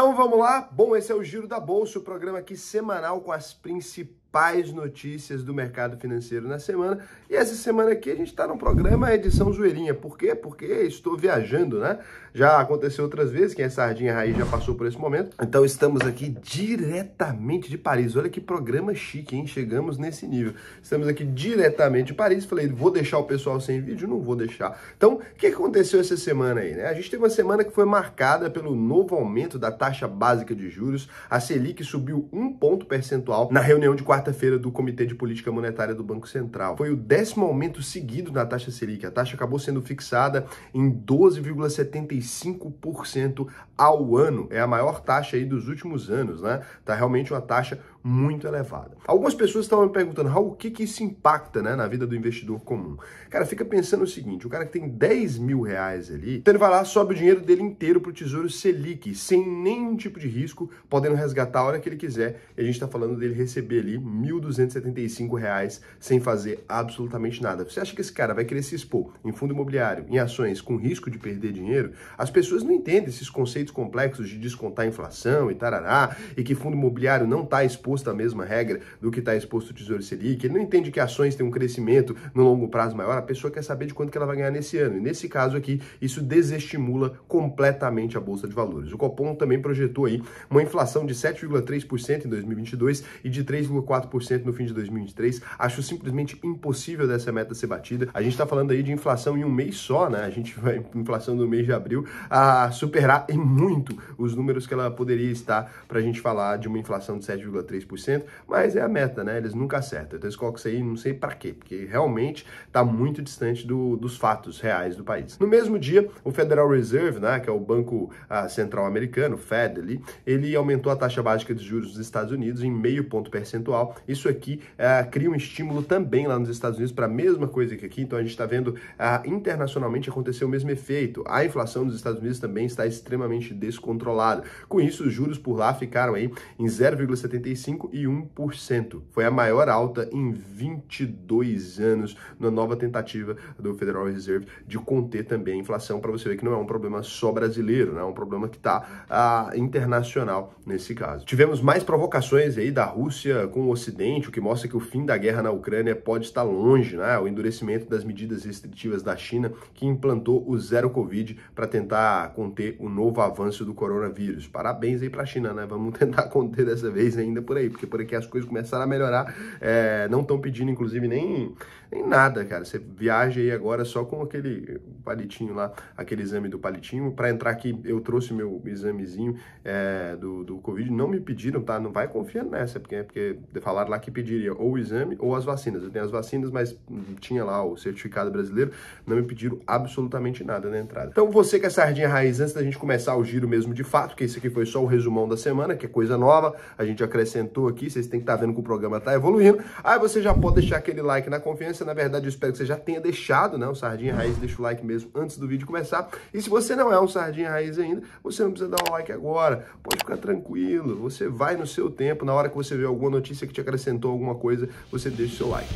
Então vamos lá? Bom, esse é o Giro da Bolsa, o programa aqui semanal com as principais principais notícias do mercado financeiro na semana. E essa semana aqui a gente está no programa Edição Zoeirinha. Por quê? Porque estou viajando, né? Já aconteceu outras vezes, quem é sardinha raiz já passou por esse momento. Então estamos aqui diretamente de Paris. Olha que programa chique, hein? Chegamos nesse nível. Estamos aqui diretamente de Paris. Falei, vou deixar o pessoal sem vídeo? Não vou deixar. Então, o que aconteceu essa semana aí, né? A gente teve uma semana que foi marcada pelo novo aumento da taxa básica de juros. A Selic subiu um ponto percentual na reunião de quarta quarta-feira do Comitê de Política Monetária do Banco Central. Foi o décimo aumento seguido na taxa Selic. A taxa acabou sendo fixada em 12,75% ao ano. É a maior taxa aí dos últimos anos, né? Tá realmente uma taxa muito elevada. Algumas pessoas estavam me perguntando, Raul, o que, que isso impacta né, na vida do investidor comum? Cara, fica pensando o seguinte, o cara que tem 10 mil reais ali, então ele vai lá, sobe o dinheiro dele inteiro para o Tesouro Selic, sem nenhum tipo de risco, podendo resgatar a hora que ele quiser. E a gente está falando dele receber ali R$ 1.275 reais sem fazer absolutamente nada. Você acha que esse cara vai querer se expor em fundo imobiliário, em ações, com risco de perder dinheiro? As pessoas não entendem esses conceitos complexos de descontar a inflação e tarará, e que fundo imobiliário não está exposto exposto à mesma regra do que está exposto o Tesouro Selic, ele não entende que ações têm um crescimento no longo prazo maior, a pessoa quer saber de quanto que ela vai ganhar nesse ano. E nesse caso aqui, isso desestimula completamente a Bolsa de Valores. O Copom também projetou aí uma inflação de 7,3% em 2022 e de 3,4% no fim de 2023. Acho simplesmente impossível dessa meta ser batida. A gente está falando aí de inflação em um mês só, né? A gente vai, inflação do mês de abril, a superar em muito os números que ela poderia estar para a gente falar de uma inflação de 7,3%. 3%, mas é a meta, né? Eles nunca acertam. Então eles colocam isso aí, não sei para quê, porque realmente está muito distante do, dos fatos reais do país. No mesmo dia, o Federal Reserve, né, que é o Banco ah, Central Americano, Fed ali, ele aumentou a taxa básica de juros dos Estados Unidos em meio ponto percentual. Isso aqui ah, cria um estímulo também lá nos Estados Unidos para a mesma coisa que aqui. Então a gente está vendo ah, internacionalmente acontecer o mesmo efeito. A inflação dos Estados Unidos também está extremamente descontrolada. Com isso, os juros por lá ficaram aí em 0,75 5,1%. Foi a maior alta em 22 anos na nova tentativa do Federal Reserve de conter também a inflação, para você ver que não é um problema só brasileiro, né? é um problema que está ah, internacional nesse caso. Tivemos mais provocações aí da Rússia com o Ocidente, o que mostra que o fim da guerra na Ucrânia pode estar longe, né? o endurecimento das medidas restritivas da China, que implantou o zero Covid para tentar conter o novo avanço do coronavírus. Parabéns aí para a China, né? Vamos tentar conter dessa vez ainda por aí, porque por aqui as coisas começaram a melhorar. É, não estão pedindo, inclusive, nem nem nada, cara. Você viaja aí agora só com aquele palitinho lá, aquele exame do palitinho. Para entrar aqui, eu trouxe meu examezinho é, do, do Covid. Não me pediram, tá? Não vai confiando nessa, porque, porque falaram lá que pediria ou o exame ou as vacinas. Eu tenho as vacinas, mas tinha lá o certificado brasileiro. Não me pediram absolutamente nada na entrada. Então você que é sardinha raiz, antes da gente começar o giro mesmo de fato, que esse aqui foi só o resumão da semana, que é coisa nova, a gente acrescentou aqui, vocês têm que estar tá vendo que o programa tá evoluindo. Aí você já pode deixar aquele like na confiança você, na verdade, eu espero que você já tenha deixado, né, o Sardinha Raiz, deixa o like mesmo antes do vídeo começar. E se você não é um Sardinha Raiz ainda, você não precisa dar um like agora, pode ficar tranquilo, você vai no seu tempo, na hora que você vê alguma notícia que te acrescentou alguma coisa, você deixa o seu like.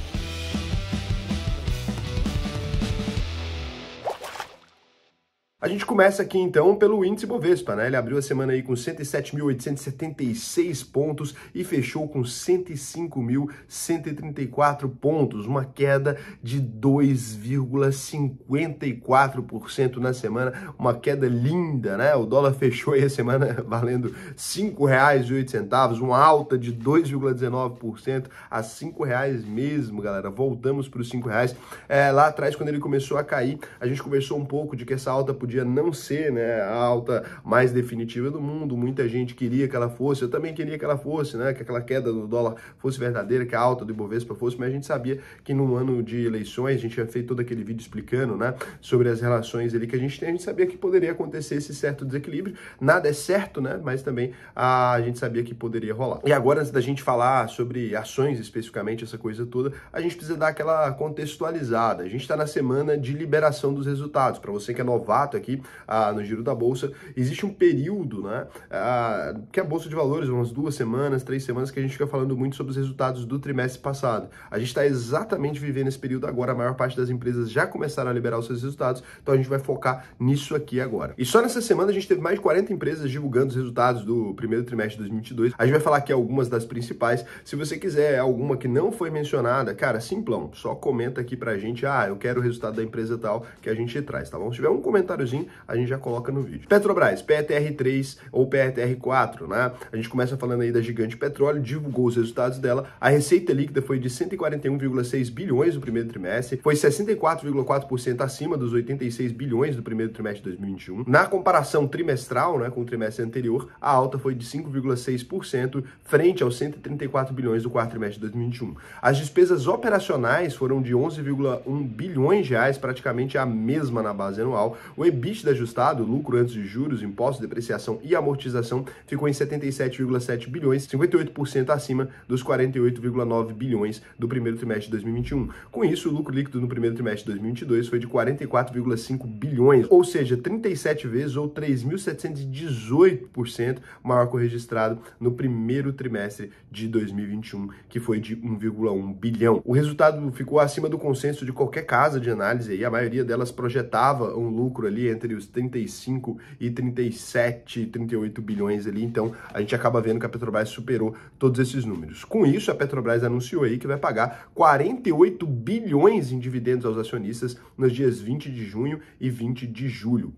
A gente começa aqui então pelo índice Bovespa, né? Ele abriu a semana aí com 107.876 pontos e fechou com 105.134 pontos, uma queda de 2,54% na semana, uma queda linda, né? O dólar fechou aí a semana valendo R$ 5,08, uma alta de 2,19% a R$ 5,00 mesmo, galera. Voltamos para os R$ 5,00. É, lá atrás, quando ele começou a cair, a gente conversou um pouco de que essa alta podia podia não ser né, a alta mais definitiva do mundo. Muita gente queria que ela fosse, eu também queria que ela fosse, né, que aquela queda do dólar fosse verdadeira, que a alta do Ibovespa fosse, mas a gente sabia que num ano de eleições, a gente tinha feito todo aquele vídeo explicando né, sobre as relações ali que a gente tem, a gente sabia que poderia acontecer esse certo desequilíbrio. Nada é certo, né, mas também a gente sabia que poderia rolar. E agora, antes da gente falar sobre ações especificamente, essa coisa toda, a gente precisa dar aquela contextualizada. A gente está na semana de liberação dos resultados. Para você que é novato aqui ah, no giro da Bolsa, existe um período, né, ah, que a Bolsa de Valores, umas duas semanas, três semanas, que a gente fica falando muito sobre os resultados do trimestre passado. A gente está exatamente vivendo esse período agora, a maior parte das empresas já começaram a liberar os seus resultados, então a gente vai focar nisso aqui agora. E só nessa semana a gente teve mais de 40 empresas divulgando os resultados do primeiro trimestre de 2022. A gente vai falar aqui algumas das principais. Se você quiser alguma que não foi mencionada, cara, simplão, só comenta aqui pra gente, ah, eu quero o resultado da empresa tal, que a gente traz, tá bom? Se tiver um comentário videozinho, a gente já coloca no vídeo. Petrobras, PTR3 ou PTR4, né? A gente começa falando aí da gigante petróleo, divulgou os resultados dela. A receita líquida foi de 141,6 bilhões no primeiro trimestre, foi 64,4% acima dos 86 bilhões do primeiro trimestre de 2021. Na comparação trimestral, né, com o trimestre anterior, a alta foi de 5,6% frente aos 134 bilhões do quarto trimestre de 2021. As despesas operacionais foram de 11,1 bilhões de reais, praticamente a mesma na base anual. O EBITDA ajustado, lucro antes de juros, impostos, depreciação e amortização, ficou em 77,7 bilhões, 58% acima dos 48,9 bilhões do primeiro trimestre de 2021. Com isso, o lucro líquido no primeiro trimestre de 2022 foi de 44,5 bilhões, ou seja, 37 vezes ou 3.718% maior que o registrado no primeiro trimestre de 2021, que foi de 1,1 bilhão. O resultado ficou acima do consenso de qualquer casa de análise e a maioria delas projetava um lucro ali ali entre os 35 e 37, 38 bilhões ali. Então a gente acaba vendo que a Petrobras superou todos esses números. Com isso, a Petrobras anunciou aí que vai pagar 48 bilhões em dividendos aos acionistas nos dias 20 de junho e 20 de julho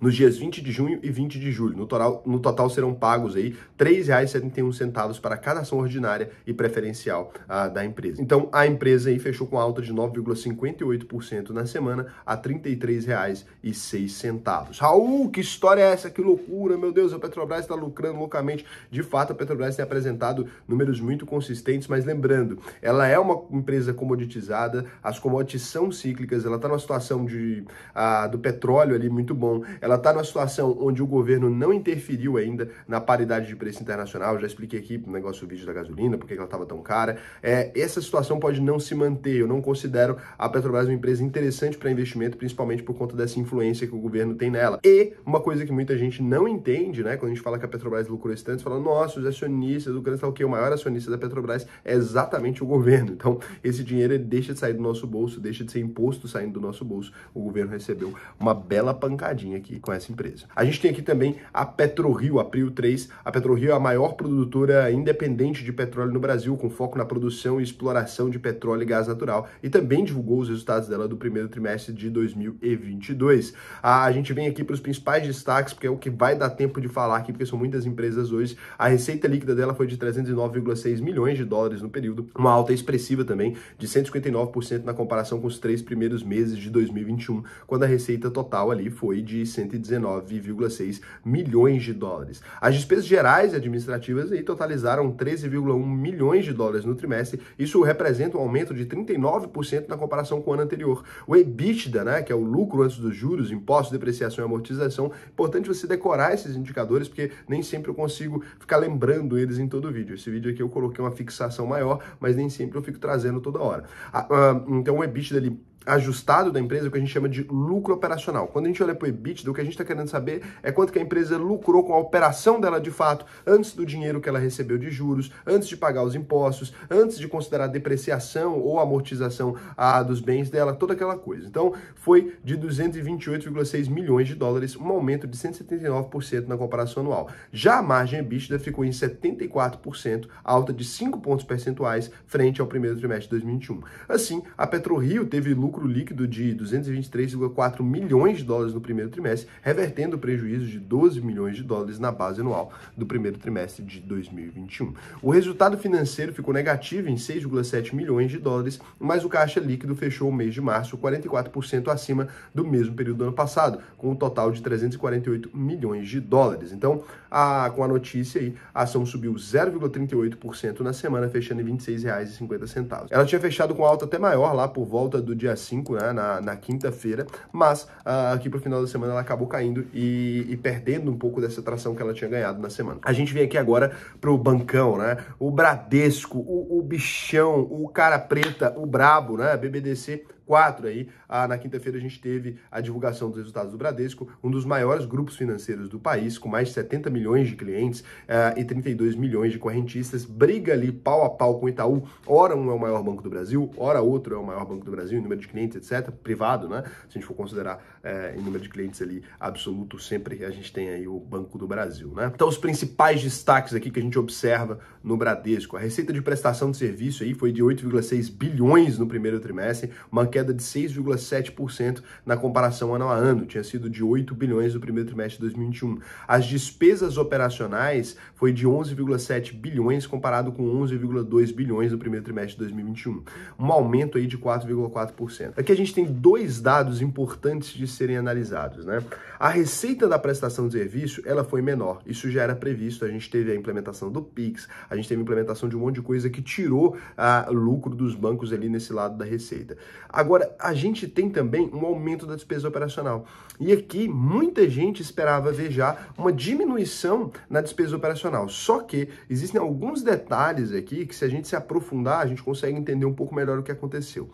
nos dias 20 de junho e 20 de julho. No total, no total serão pagos aí R$ 3,71 para cada ação ordinária e preferencial ah, da empresa. Então, a empresa aí fechou com alta de 9,58% na semana a R$ 33,06. Raul, que história é essa? Que loucura, meu Deus, a Petrobras está lucrando loucamente. De fato, a Petrobras tem apresentado números muito consistentes, mas lembrando, ela é uma empresa comoditizada, as commodities são cíclicas, ela está numa situação de, ah, do petróleo ali muito bom, ela está numa situação onde o governo não interferiu ainda na paridade de preço internacional. Eu já expliquei aqui no negócio do vídeo da gasolina, porque ela estava tão cara. É, essa situação pode não se manter. Eu não considero a Petrobras uma empresa interessante para investimento, principalmente por conta dessa influência que o governo tem nela. E uma coisa que muita gente não entende, né? Quando a gente fala que a Petrobras lucrou esse tanto, fala, nossa, os acionistas, o grande tal o maior acionista da Petrobras é exatamente o governo. Então, esse dinheiro deixa de sair do nosso bolso, deixa de ser imposto saindo do nosso bolso. O governo recebeu uma bela pancadinha aqui com essa empresa. A gente tem aqui também a PetroRio, a Prio 3. A PetroRio é a maior produtora independente de petróleo no Brasil, com foco na produção e exploração de petróleo e gás natural, e também divulgou os resultados dela do primeiro trimestre de 2022. A gente vem aqui para os principais destaques, porque é o que vai dar tempo de falar aqui, porque são muitas empresas hoje. A receita líquida dela foi de 309,6 milhões de dólares no período, uma alta expressiva também de 159% na comparação com os três primeiros meses de 2021, quando a receita total ali foi de de 119,6 milhões de dólares. As despesas gerais e administrativas aí totalizaram 13,1 milhões de dólares no trimestre. Isso representa um aumento de 39% na comparação com o ano anterior. O EBITDA, né, que é o lucro antes dos juros, impostos, depreciação e amortização, é importante você decorar esses indicadores porque nem sempre eu consigo ficar lembrando eles em todo o vídeo. Esse vídeo aqui eu coloquei uma fixação maior, mas nem sempre eu fico trazendo toda hora. Ah, ah, então o EBITDA ali ajustado da empresa, o que a gente chama de lucro operacional. Quando a gente olha para o EBITDA, o que a gente está querendo saber é quanto que a empresa lucrou com a operação dela de fato, antes do dinheiro que ela recebeu de juros, antes de pagar os impostos, antes de considerar a depreciação ou amortização a, dos bens dela, toda aquela coisa. Então, foi de 228,6 milhões de dólares, um aumento de 179% na comparação anual. Já a margem EBITDA ficou em 74%, alta de 5 pontos percentuais frente ao primeiro trimestre de 2021. Assim, a PetroRio teve lucro lucro líquido de 223,4 milhões de dólares no primeiro trimestre, revertendo o prejuízo de 12 milhões de dólares na base anual do primeiro trimestre de 2021. O resultado financeiro ficou negativo em 6,7 milhões de dólares, mas o caixa líquido fechou o mês de março 44% acima do mesmo período do ano passado, com um total de 348 milhões de dólares. Então, a, com a notícia aí, a ação subiu 0,38% na semana, fechando em R$ 26,50. Ela tinha fechado com alta até maior lá por volta do dia 5 né, na, na quinta-feira, mas uh, aqui para o final da semana ela acabou caindo e, e, perdendo um pouco dessa tração que ela tinha ganhado na semana. A gente vem aqui agora para o bancão, né? O Bradesco, o, o bichão, o cara preta, o brabo, né? BBDC 4 aí, ah, na quinta-feira a gente teve a divulgação dos resultados do Bradesco, um dos maiores grupos financeiros do país, com mais de 70 milhões de clientes ah, e 32 milhões de correntistas, briga ali pau a pau com o Itaú, ora um é o maior banco do Brasil, ora outro é o maior banco do Brasil, em número de clientes, etc, privado, né, se a gente for considerar eh, em número de clientes ali absoluto, sempre a gente tem aí o Banco do Brasil, né. Então os principais destaques aqui que a gente observa no Bradesco, a receita de prestação de serviço aí foi de 8,6 bilhões no primeiro trimestre, uma queda de 6,7% na comparação ano a ano, tinha sido de 8 bilhões no primeiro trimestre de 2021. As despesas operacionais foi de 11,7 bilhões comparado com 11,2 bilhões no primeiro trimestre de 2021, um aumento aí de 4,4%. Aqui a gente tem dois dados importantes de serem analisados, né? A receita da prestação de serviço, ela foi menor, isso já era previsto, a gente teve a implementação do Pix, a gente teve a implementação de um monte de coisa que tirou a ah, lucro dos bancos ali nesse lado da receita. Agora, a gente tem também um aumento da despesa operacional. E aqui, muita gente esperava ver já uma diminuição na despesa operacional. Só que existem alguns detalhes aqui que, se a gente se aprofundar, a gente consegue entender um pouco melhor o que aconteceu.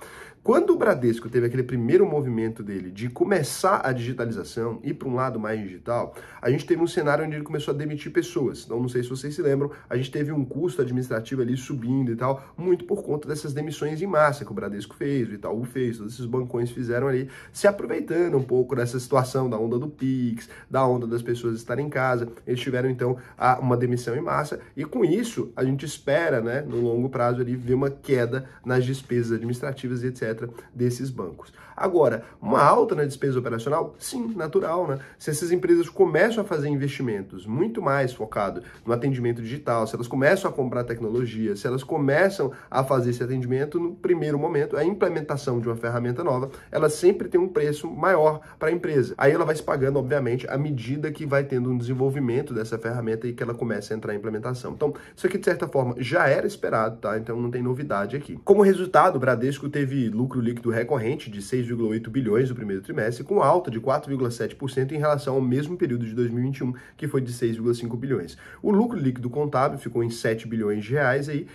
Quando o Bradesco teve aquele primeiro movimento dele de começar a digitalização e para um lado mais digital, a gente teve um cenário onde ele começou a demitir pessoas. Então, não sei se vocês se lembram, a gente teve um custo administrativo ali subindo e tal, muito por conta dessas demissões em massa que o Bradesco fez, o Itaú fez, todos esses bancões fizeram ali, se aproveitando um pouco dessa situação da onda do Pix, da onda das pessoas estarem em casa. Eles tiveram então uma demissão em massa e com isso a gente espera, né, no longo prazo ali ver uma queda nas despesas administrativas e etc desses bancos. Agora, uma alta na despesa operacional, sim, natural, né? Se essas empresas começam a fazer investimentos muito mais focado no atendimento digital, se elas começam a comprar tecnologia, se elas começam a fazer esse atendimento no primeiro momento, a implementação de uma ferramenta nova, ela sempre tem um preço maior para a empresa. Aí ela vai se pagando, obviamente, à medida que vai tendo um desenvolvimento dessa ferramenta e que ela começa a entrar em implementação. Então, isso aqui, de certa forma, já era esperado, tá? Então não tem novidade aqui. Como resultado, o Bradesco teve lucro líquido recorrente de 6 2,8 bilhões no primeiro trimestre, com alta de 4,7% em relação ao mesmo período de 2021, que foi de 6,5 bilhões. O lucro líquido contábil ficou em 7 bilhões de reais, aí,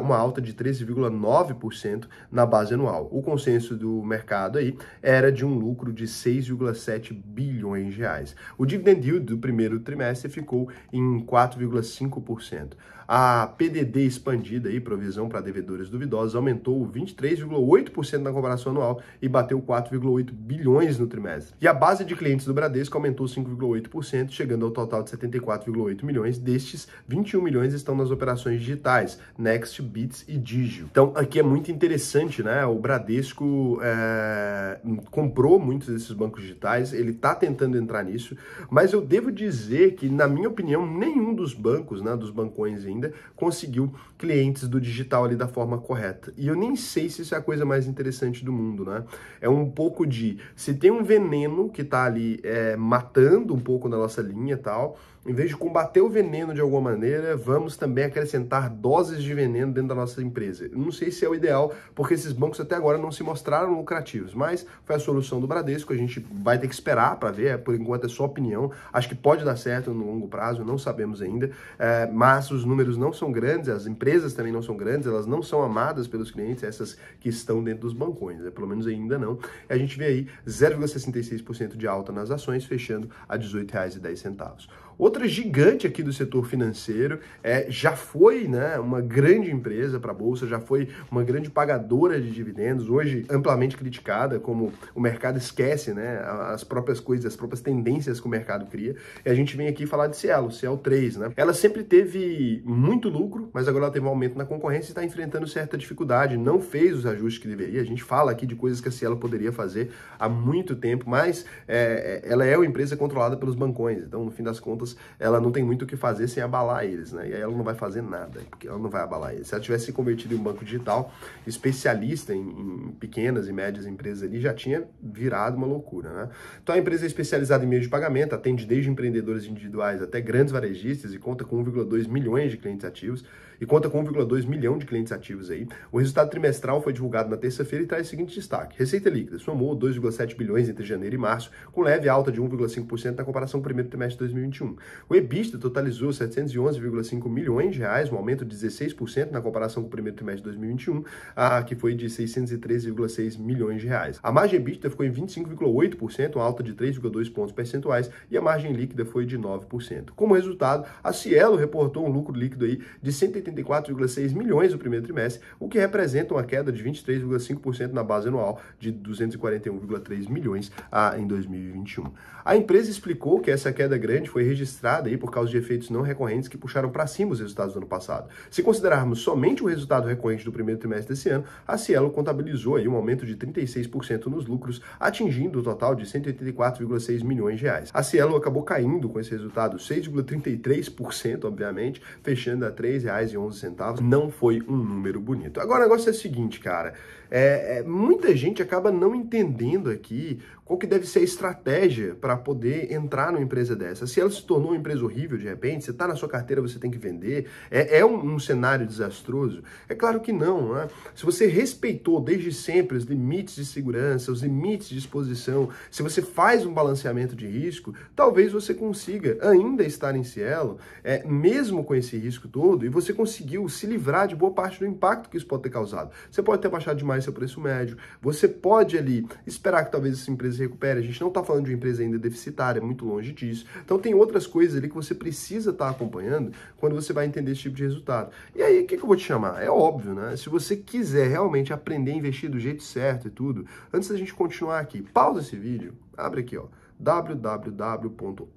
uma alta de 13,9% na base anual. O consenso do mercado aí era de um lucro de 6,7 bilhões de reais. O dividend yield do primeiro trimestre ficou em 4,5%. A PDD expandida, aí, provisão para devedores duvidosos, aumentou 23,8% na comparação anual e bateu 4,8 bilhões no trimestre. E a base de clientes do Bradesco aumentou 5,8%, chegando ao total de 74,8 milhões. Destes, 21 milhões estão nas operações digitais, Next, Bits e Digio. Então, aqui é muito interessante, né? O Bradesco é, comprou muitos desses bancos digitais, ele está tentando entrar nisso, mas eu devo dizer que, na minha opinião, nenhum dos bancos, né, dos bancões em ainda, conseguiu clientes do digital ali da forma correta. E eu nem sei se isso é a coisa mais interessante do mundo, né? É um pouco de se tem um veneno que tá ali é, matando um pouco na nossa linha e tal. Em vez de combater o veneno de alguma maneira, vamos também acrescentar doses de veneno dentro da nossa empresa. Não sei se é o ideal, porque esses bancos até agora não se mostraram lucrativos, mas foi a solução do Bradesco. A gente vai ter que esperar para ver, é, por enquanto é só opinião. Acho que pode dar certo no longo prazo, não sabemos ainda, é, mas os números números não são grandes, as empresas também não são grandes, elas não são amadas pelos clientes, essas que estão dentro dos bancões, né? pelo menos ainda não. A gente vê aí 0,66% de alta nas ações, fechando a R$ 18,10. Outra gigante aqui do setor financeiro é, já foi né, uma grande empresa para a Bolsa, já foi uma grande pagadora de dividendos, hoje amplamente criticada, como o mercado esquece né, as próprias coisas, as próprias tendências que o mercado cria. E a gente vem aqui falar de Cielo, Cielo 3. Né? Ela sempre teve muito lucro, mas agora ela teve um aumento na concorrência e está enfrentando certa dificuldade, não fez os ajustes que deveria. A gente fala aqui de coisas que a Cielo poderia fazer há muito tempo, mas é, é ela é uma empresa controlada pelos bancões, então no fim das contas ela não tem muito o que fazer sem abalar eles, né? E aí ela não vai fazer nada, porque ela não vai abalar eles. Se ela tivesse se convertido em um banco digital, especialista em, em pequenas e médias empresas ali, já tinha virado uma loucura, né? Então a empresa é especializada em meios de pagamento, atende desde empreendedores individuais até grandes varejistas e conta com 1,2 milhões de clientes ativos e conta com 1,2 milhão de clientes ativos aí. O resultado trimestral foi divulgado na terça-feira e traz o seguinte destaque: receita líquida somou 2,7 bilhões entre janeiro e março, com leve alta de 1,5% na comparação com o primeiro trimestre de 2021. O EBITDA totalizou 711,5 milhões de reais, um aumento de 16% na comparação com o primeiro trimestre de 2021, a, que foi de 613,6 milhões de reais. A margem EBITDA ficou em 25,8%, uma alta de 3,2 pontos percentuais, e a margem líquida foi de 9%. Como resultado, a Cielo reportou um lucro líquido aí de 130 184,6 milhões no primeiro trimestre, o que representa uma queda de 23,5% na base anual de 241,3 milhões ah, em 2021. A empresa explicou que essa queda grande foi registrada aí por causa de efeitos não recorrentes que puxaram para cima os resultados do ano passado. Se considerarmos somente o resultado recorrente do primeiro trimestre desse ano, a Cielo contabilizou aí um aumento de 36% nos lucros, atingindo o um total de 184,6 milhões de reais. A Cielo acabou caindo com esse resultado 6,33%, obviamente, fechando a R$ 3,00 reais e 11 centavos. Não foi um número bonito. Agora o negócio é o seguinte, cara. É, é, muita gente acaba não entendendo aqui qual que deve ser a estratégia para poder entrar numa empresa dessa. Se ela se tornou uma empresa horrível de repente, você está na sua carteira você tem que vender, é, é um, um, cenário desastroso? É claro que não. Né? Se você respeitou desde sempre os limites de segurança, os limites de exposição, se você faz um balanceamento de risco, talvez você consiga ainda estar em Cielo, é, mesmo com esse risco todo, e você conseguiu se livrar de boa parte do impacto que isso pode ter causado. Você pode ter baixado demais seu preço médio. Você pode ali esperar que talvez essa empresa recupere. A gente não está falando de uma empresa ainda deficitária, é muito longe disso. Então tem outras coisas ali que você precisa estar tá acompanhando quando você vai entender esse tipo de resultado. E aí, o que, que eu vou te chamar? É óbvio, né? Se você quiser realmente aprender a investir do jeito certo e tudo, antes da gente continuar aqui, pausa esse vídeo, abre aqui, ó www.auvp.com.br.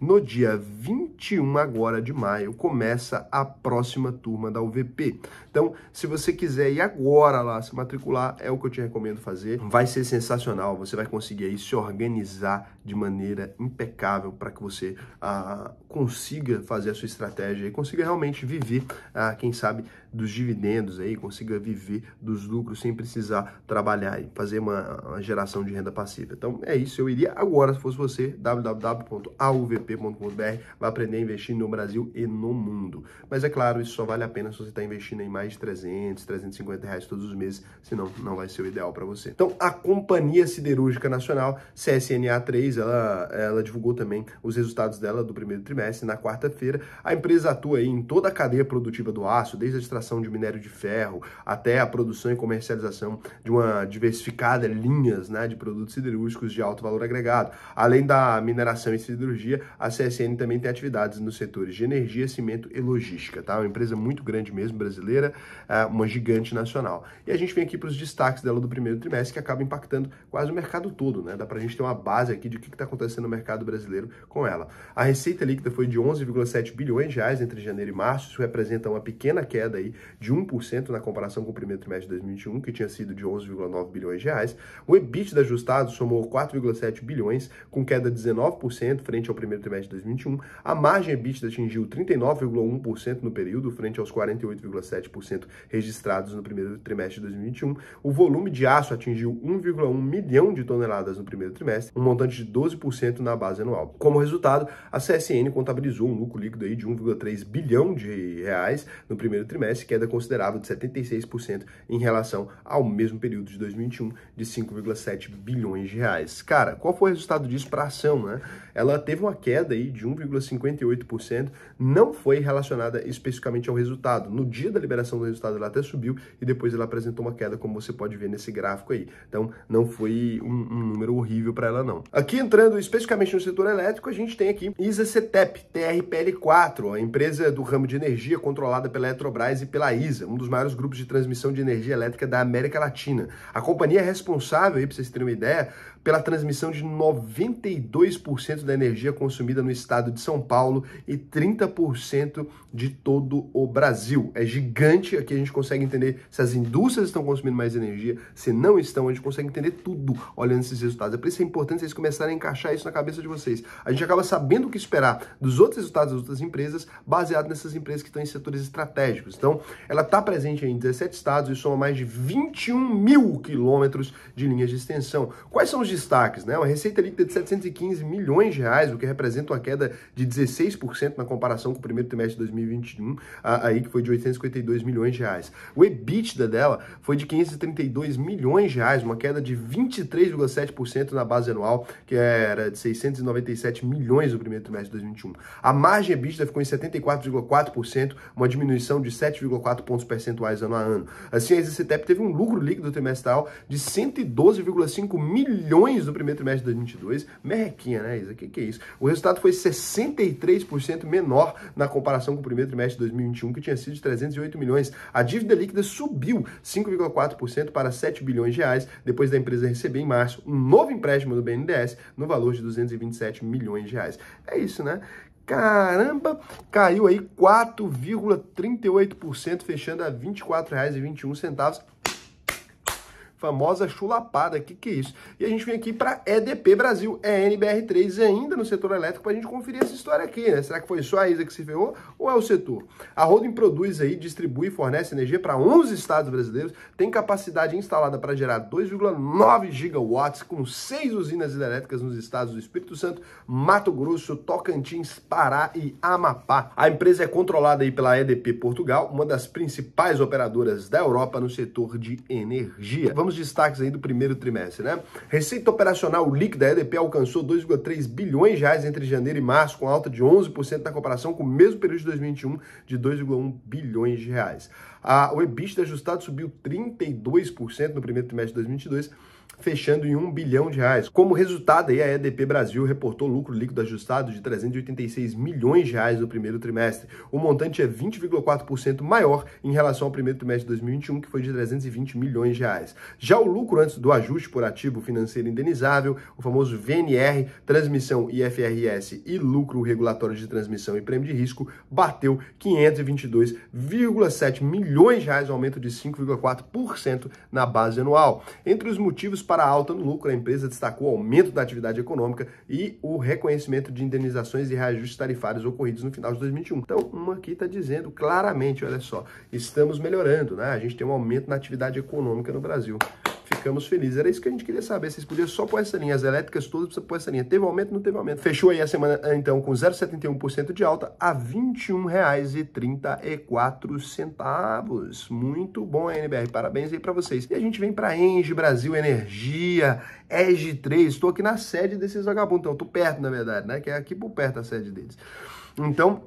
No dia 21 agora de maio começa a próxima turma da UVP. Então, se você quiser ir agora lá se matricular, é o que eu te recomendo fazer. Vai ser sensacional, você vai conseguir aí se organizar de maneira impecável para que você ah, consiga fazer a sua estratégia e consiga realmente viver, ah, quem sabe, dos dividendos aí, consiga viver dos lucros sem precisar trabalhar e fazer uma, uma geração de renda passiva. Então é isso, eu iria agora, se fosse você, www.avp.com.br, vai aprender a investir no Brasil e no mundo. Mas é claro, isso só vale a pena se você está investindo em mais de 300, 350 reais todos os meses, senão não vai ser o ideal para você. Então a Companhia Siderúrgica Nacional, CSNA3, ela, ela divulgou também os resultados dela do primeiro trimestre, na quarta-feira. A empresa atua em toda a cadeia produtiva do aço, desde a extração de minério de ferro, até a produção e comercialização de uma diversificada linhas né, de produtos siderúrgicos de alto valor agregado. Além da mineração e siderurgia, a CSN também tem atividades nos setores de energia, cimento e logística. Tá? É uma empresa muito grande mesmo, brasileira, é uma gigante nacional. E a gente vem aqui para os destaques dela do primeiro trimestre, que acaba impactando quase o mercado todo. Né? Dá para a gente ter uma base aqui de o que está acontecendo no mercado brasileiro com ela. A receita líquida foi de 11,7 bilhões de reais entre janeiro e março, isso representa uma pequena queda aí de 1% na comparação com o primeiro trimestre de 2021, que tinha sido de 11,9 bilhões de reais. O EBITDA ajustado somou 4,7 bilhões, com queda de 19% frente ao primeiro trimestre de 2021. A margem EBITDA atingiu 39,1% no período, frente aos 48,7% registrados no primeiro trimestre de 2021. O volume de aço atingiu 1,1 milhão de toneladas no primeiro trimestre, um montante de 12% na base anual. Como resultado, a CSN contabilizou um lucro líquido aí de 1,3 bilhão de reais no primeiro trimestre, queda considerável de 76% em relação ao mesmo período de 2021 de 5,7 bilhões de reais. Cara, qual foi o resultado disso para a ação, né? Ela teve uma queda aí de 1,58%, não foi relacionada especificamente ao resultado. No dia da liberação do resultado ela até subiu e depois ela apresentou uma queda, como você pode ver nesse gráfico aí. Então, não foi um, um número horrível para ela não. Aqui entrando especificamente no setor elétrico, a gente tem aqui ISA TRPL4, a empresa do ramo de energia controlada pela Eletrobras e pela ISA, um dos maiores grupos de transmissão de energia elétrica da América Latina. A companhia é responsável, para vocês terem uma ideia, pela transmissão de 92% da energia consumida no estado de São Paulo e 30% de todo o Brasil. É gigante, aqui a gente consegue entender se as indústrias estão consumindo mais energia, se não estão, a gente consegue entender tudo olhando esses resultados. É por isso que é importante vocês começarem a encaixar isso na cabeça de vocês. A gente acaba sabendo o que esperar dos outros resultados das outras empresas, baseado nessas empresas que estão em setores estratégicos. Então, ela está presente em 17 estados e soma mais de 21 mil quilômetros de linhas de extensão. Quais são os destaques, né? Uma receita líquida de 715 milhões de reais, o que representa uma queda de 16% na comparação com o primeiro trimestre de 2021, aí que foi de 852 milhões de reais. O EBITDA dela foi de 532 milhões de reais, uma queda de 23,7% na base anual, que era de 697 milhões no primeiro trimestre de 2021. A margem EBITDA ficou em 74,4%, uma diminuição de 7,4 pontos percentuais ano a ano. Assim, a Exitep teve um lucro líquido trimestral de 112,5 milhões bilhões no primeiro trimestre de 2022. Merrequinha, né, Isa? O que, que é isso? O resultado foi 63% menor na comparação com o primeiro trimestre de 2021, que tinha sido de 308 milhões. A dívida líquida subiu 5,4% para 7 bilhões de reais, depois da empresa receber em março um novo empréstimo do BNDES no valor de 227 milhões de reais. É isso, né? Caramba, caiu aí 4,38%, fechando a R$ 24,21 famosa chulapada. Que que é isso? E a gente vem aqui para EDP Brasil, enbr é 3 ainda no setor elétrico para a gente conferir essa história aqui, né? Será que foi só a ISA que se ferrou ou é o setor? A Holding produz aí, distribui e fornece energia para 11 estados brasileiros, tem capacidade instalada para gerar 2,9 gigawatts com seis usinas hidrelétricas nos estados do Espírito Santo, Mato Grosso, Tocantins, Pará e Amapá. A empresa é controlada aí pela EDP Portugal, uma das principais operadoras da Europa no setor de energia. Vamos destaques aí do primeiro trimestre, né? Receita operacional líquida EDP alcançou 2,3 bilhões de reais entre janeiro e março, com alta de 11% na comparação com o mesmo período de 2021 de 2,1 bilhões de reais. A, o EBITDA ajustado subiu 32% no primeiro trimestre de 2022 fechando em 1 bilhão de reais. Como resultado, a EDP Brasil reportou lucro líquido ajustado de 386 milhões de reais no primeiro trimestre. O montante é 20,4% maior em relação ao primeiro trimestre de 2021, que foi de 320 milhões de reais. Já o lucro antes do ajuste por ativo financeiro indenizável, o famoso VNR, transmissão IFRS e lucro regulatório de transmissão e prêmio de risco, bateu 522,7 milhões de reais, um aumento de 5,4% na base anual. Entre os motivos para alta no lucro, a empresa destacou o aumento da atividade econômica e o reconhecimento de indenizações e reajustes tarifários ocorridos no final de 2021. Então, uma aqui está dizendo claramente, olha só, estamos melhorando, né? A gente tem um aumento na atividade econômica no Brasil ficamos felizes. Era isso que a gente queria saber, se podiam só pôr essa linha, as elétricas todas pôr essa linha. Teve aumento? Não teve aumento. Fechou aí a semana, eh, então, com 0,71% de alta a R$ 21,34. Muito bom, NBR. Parabéns aí para vocês. E a gente vem para Enge Brasil Energia, EG 3. Estou aqui na sede desses vagabundos, então, estou perto, na verdade, né? Que é aqui por perto a sede deles. Então,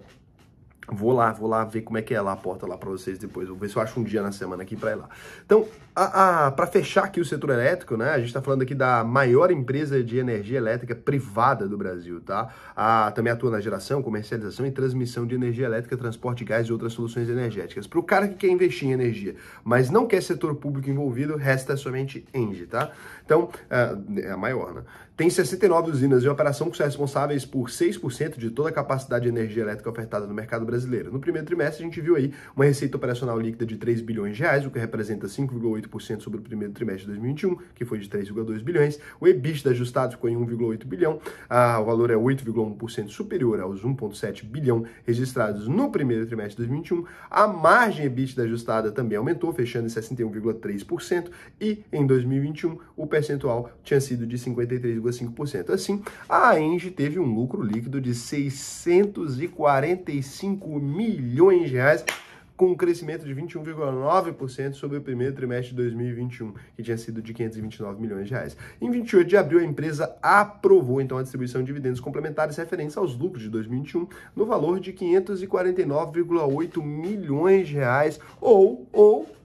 Vou lá, vou lá ver como é que é lá a porta lá para vocês depois. Vou ver se eu acho um dia na semana aqui para ir lá. Então, para fechar aqui o setor elétrico, né? A gente está falando aqui da maior empresa de energia elétrica privada do Brasil, tá? A, também atua na geração, comercialização e transmissão de energia elétrica, transporte de gás e outras soluções energéticas. Para o cara que quer investir em energia, mas não quer setor público envolvido, resta somente ENGE, tá? Então, é, é a maior, né? tem 69 usinas de operação que são responsáveis por 6% de toda a capacidade de energia elétrica ofertada no mercado brasileiro. No primeiro trimestre, a gente viu aí uma receita operacional líquida de 3 bilhões de reais, o que representa 5,8% sobre o primeiro trimestre de 2021, que foi de 3,2 bilhões. O EBITDA ajustado ficou em 1,8 bilhão, ah, o valor é 8,1% superior aos 1,7 bilhão registrados no primeiro trimestre de 2021. A margem EBITDA ajustada também aumentou, fechando em 61,3%, e em 2021 o percentual tinha sido de 53,3%. 2,5%. Assim, a Engie teve um lucro líquido de 645 milhões de reais, com um crescimento de 21,9% sobre o primeiro trimestre de 2021, que tinha sido de 529 milhões de reais. Em 28 de abril, a empresa aprovou então a distribuição de dividendos complementares referentes aos lucros de 2021 no valor de 549,8 milhões de reais, ou ou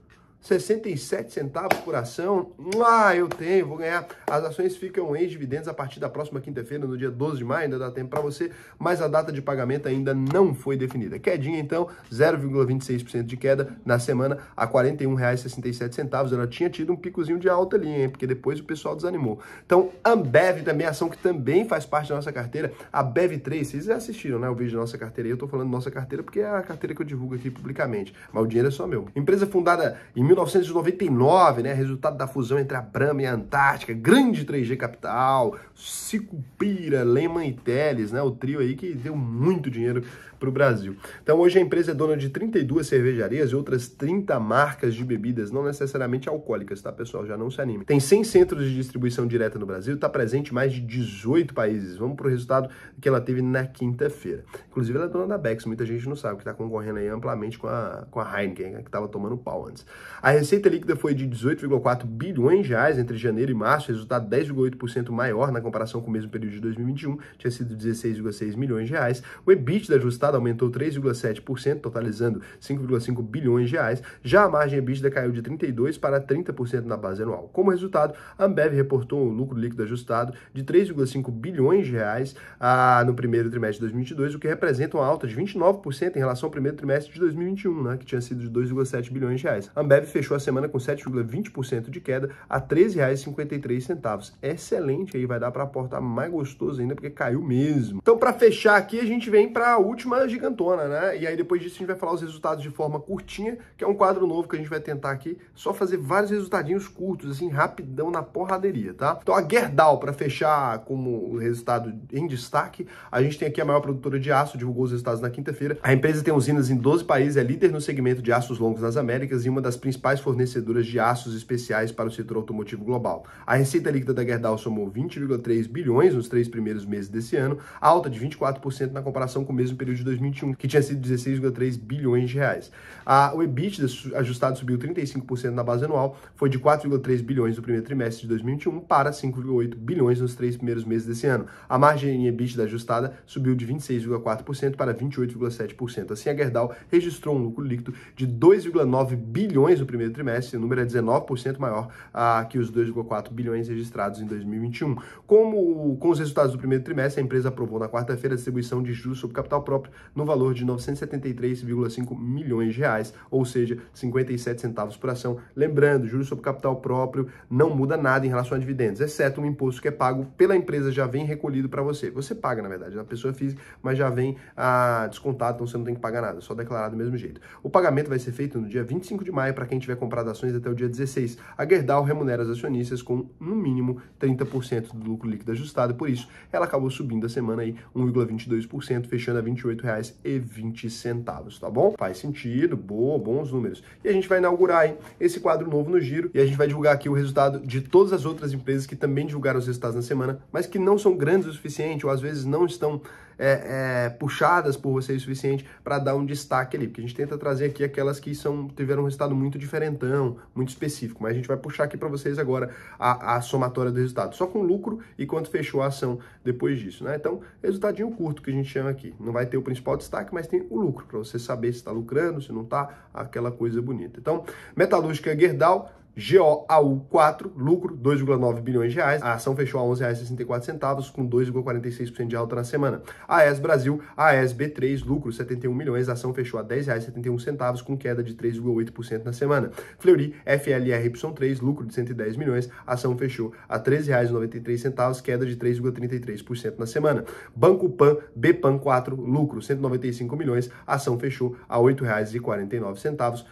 67 centavos por ação. Ah, eu tenho, vou ganhar. As ações ficam em dividendos a partir da próxima quinta-feira, no dia 12 de maio, ainda dá tempo para você, mas a data de pagamento ainda não foi definida. Quedinha então, 0,26% de queda na semana a R$ 41,67. Ela tinha tido um picozinho de alta ali, hein? porque depois o pessoal desanimou. Então, Ambev também, ação que também faz parte da nossa carteira, a BEV3, vocês já assistiram, né, o vídeo da nossa carteira. Eu tô falando nossa carteira porque é a carteira que eu divulgo aqui publicamente, mas o dinheiro é só meu. Empresa fundada em 1999, né, resultado da fusão entre a Brahma e a Antártica, grande 3G Capital, Sicupira, Lehman e Teles, né, o trio aí que deu muito dinheiro para o Brasil. Então hoje a empresa é dona de 32 cervejarias e outras 30 marcas de bebidas, não necessariamente alcoólicas, tá pessoal? Já não se anime. Tem 100 centros de distribuição direta no Brasil, está presente em mais de 18 países. Vamos para o resultado que ela teve na quinta-feira. Inclusive ela é dona da Bex, muita gente não sabe, que está concorrendo aí amplamente com a, com a Heineken, né? que estava tomando pau antes. A receita líquida foi de 18,4 bilhões de reais entre janeiro e março, resultado 10,8% maior na comparação com o mesmo período de 2021, tinha sido 16,6 milhões de reais. O EBITDA ajustado aumentou 3,7%, totalizando 5,5 bilhões de reais. Já a margem EBITDA caiu de 32 para 30% na base anual. Como resultado, a Ambev reportou um lucro líquido ajustado de 3,5 bilhões de reais ah, no primeiro trimestre de 2022, o que representa uma alta de 29% em relação ao primeiro trimestre de 2021, né, que tinha sido de 2,7 bilhões de reais. A Ambev fechou a semana com 7,20% de queda a R$ 13,53. Excelente aí, vai dar para aportar mais gostoso ainda, porque caiu mesmo. Então, para fechar aqui, a gente vem para a última gigantona, né? E aí depois disso a gente vai falar os resultados de forma curtinha, que é um quadro novo que a gente vai tentar aqui, só fazer vários resultadinhos curtos, assim, rapidão na porraderia, tá? Então, a Gerdau, para fechar como resultado em destaque, a gente tem aqui a maior produtora de aço, divulgou os resultados na quinta-feira. A empresa tem usinas em 12 países, é líder no segmento de aços longos nas Américas e uma das principais principais fornecedoras de aços especiais para o setor automotivo global. A receita líquida da Gerdau somou 20,3 bilhões nos três primeiros meses desse ano, alta de 24% na comparação com o mesmo período de 2021, que tinha sido 16,3 bilhões de reais. A, o EBITDA ajustado subiu 35% na base anual, foi de 4,3 bilhões no primeiro trimestre de 2021 para 5,8 bilhões nos três primeiros meses desse ano. A margem em EBITDA ajustada subiu de 26,4% para 28,7%. Assim, a Gerdau registrou um lucro líquido de 2,9 bilhões no primeiro trimestre, o número é 19% maior ah, que os 2,4 bilhões registrados em 2021. Como com os resultados do primeiro trimestre, a empresa aprovou na quarta-feira a distribuição de juros sobre capital próprio no valor de 973,5 milhões de reais, ou seja, 57 centavos por ação. Lembrando, juros sobre capital próprio não muda nada em relação a dividendos, exceto um imposto que é pago pela empresa já vem recolhido para você. Você paga, na verdade, na pessoa física, mas já vem ah, descontado, então você não tem que pagar nada, só declarado do mesmo jeito. O pagamento vai ser feito no dia 25 de maio para quem quem tiver comprado ações até o dia 16. A Gerdau remunera os acionistas com, no mínimo, 30% do lucro líquido ajustado, por isso ela acabou subindo a semana aí 1,22%, fechando a R$ 28,20, tá bom? Faz sentido, boa, bons números. E a gente vai inaugurar aí esse quadro novo no Giro e a gente vai divulgar aqui o resultado de todas as outras empresas que também divulgaram os resultados na semana, mas que não são grandes o suficiente ou às vezes não estão é, é, puxadas por você o suficiente para dar um destaque ali, porque a gente tenta trazer aqui aquelas que são tiveram um resultado muito diferentão, muito específico, mas a gente vai puxar aqui para vocês agora a, a, somatória do resultado, só com lucro e quanto fechou a ação depois disso, né? Então, resultadinho curto que a gente chama aqui, não vai ter o principal destaque, mas tem o lucro, para você saber se está lucrando, se não está, aquela coisa bonita. Então, Metalúrgica Gerdau, GOAU4, lucro 2,9 bilhões de reais. A ação fechou a R$ 11,64 com 2,46% de alta na semana. AES Brasil, AES B3, lucro 71 milhões. A ação fechou a R$ 10,71 com queda de 3,8% na semana. Fleury, FLRY3, lucro de 110 milhões. A ação fechou a R$ 13,93, queda de 3,33% na semana. Banco Pan, BPAN 4, lucro 195 milhões. A ação fechou a R$ 8,49,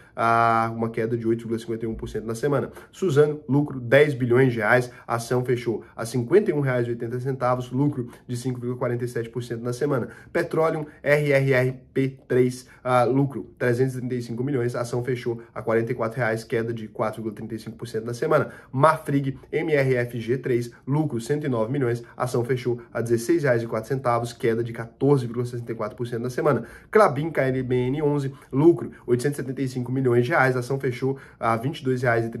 uma queda de 8,51% na semana semana. Suzano, lucro 10 bilhões de reais, a ação fechou a R$ 51,80, lucro de 5,47% na semana. Petroleum RRRP3, uh, ah, lucro 335 milhões, a ação fechou a R$ 44,00, queda de 4,35% na semana. Mafrig MRFG3, lucro 109 milhões, a ação fechou a R$ 16,04, queda de 14,64% na semana. Clabin KLBN11, lucro 875 milhões de reais, a ação fechou a R$ 22,30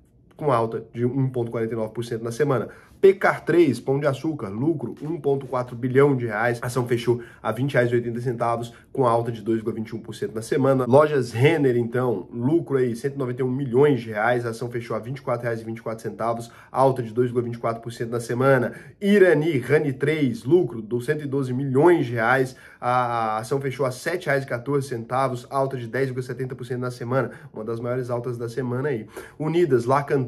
com alta de 1,49% na semana. Pecar 3, Pão de Açúcar, lucro 1,4 bilhão de reais. A ação fechou a R$ 20,80 com alta de 2,21% na semana. Lojas Renner, então, lucro aí 191 milhões de reais. A ação fechou a R$ 24,24, alta de 2,24% na semana. Irani, Rani 3, lucro de 112 milhões de reais. A ação fechou a R$ 7,14, alta de 10,70% na semana. Uma das maiores altas da semana aí. Unidas, Lacan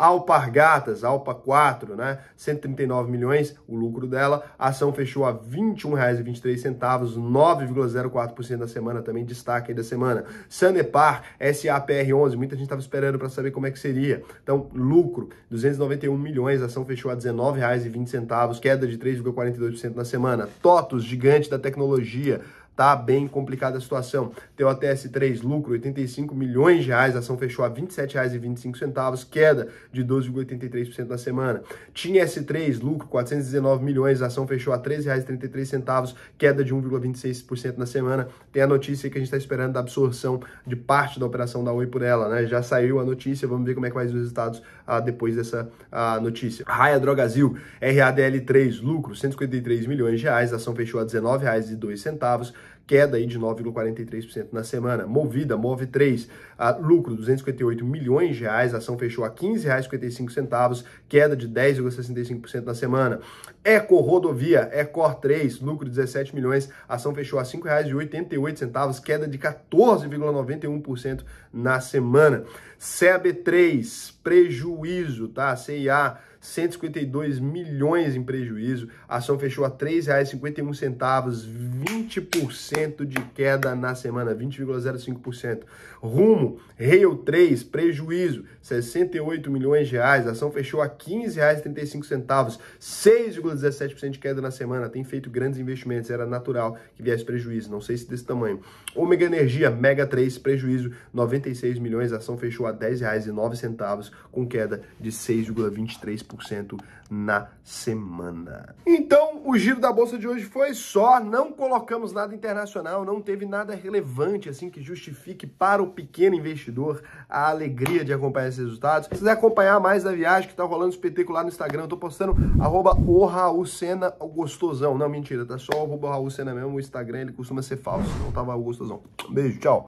Alpargatas, Alpa 4, né? 139 milhões o lucro dela. A ação fechou a R$ 21,23, 9,04% da semana, também destaque da semana. Sanepar, SAPR11, muita gente estava esperando para saber como é que seria. Então, lucro, 291 milhões, a ação fechou a R$ 19,20, queda de 3,42% na semana. Totos, gigante da tecnologia, Tá bem complicada a situação. tots 3 lucro 85 milhões de reais, a ação fechou a R$ 27,25, queda de 12,83% na semana. Tinha S3 lucro 419 milhões, a ação fechou a R$ 13,33, queda de 1,26% na semana. Tem a notícia que a gente está esperando da absorção de parte da operação da Oi por ela, né? Já saiu a notícia, vamos ver como é que vai os resultados ah, depois dessa ah, notícia. Raia Drogazil, RADL3 lucro 153 milhões de reais, a ação fechou a R$ 19,02 queda aí de 9,43% na semana. Movida, Move 3, lucro 258 milhões de reais, a ação fechou a R$ 15,55, queda de 10,65% na semana. Eco Rodovia, Ecor 3, lucro 17 milhões, a ação fechou a R$ 5,88, queda de 14,91% na semana. CAB3, prejuízo, tá? CIA 152 milhões em prejuízo. A ação fechou a R$ 3,51, 20% de queda na semana, 20,05%. Rumo, Rail 3, prejuízo, 68 milhões de reais. A ação fechou a R$ 15,35, 6,17% de queda na semana. Tem feito grandes investimentos, era natural que viesse prejuízo, não sei se desse tamanho. Ômega Energia, Mega 3, prejuízo, 96 milhões. A ação fechou a R$ 10,09, com queda de 6,23%. 3% na semana. Então, o giro da bolsa de hoje foi só, não colocamos nada internacional, não teve nada relevante assim que justifique para o pequeno investidor a alegria de acompanhar esses resultados. Se quiser acompanhar mais da viagem que tá rolando espetáculo lá no Instagram, eu tô postando arroba o Raul Senna, o gostosão. Não, mentira, tá só o Raul Senna mesmo, o Instagram ele costuma ser falso, não tava o gostosão. Beijo, tchau.